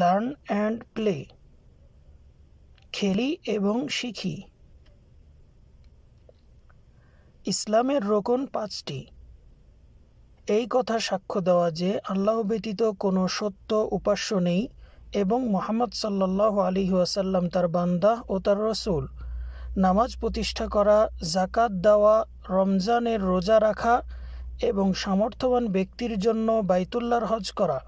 learn and play খেলি এবং শিখি ইসলামের রোকন পাঁচটি এই কথা সাক্ষ্য দেওয়া যে আল্লাহ ব্যতীত কোনো সত্য উপাস্য নেই এবং মোহাম্মদ সাল্লাহ আলী ওয়াসাল্লাম তার বান্দা ও তার রসুল নামাজ প্রতিষ্ঠা করা জাকাত দেওয়া রমজানের রোজা রাখা এবং সামর্থ্যবান ব্যক্তির জন্য বাইতুল্লার হজ করা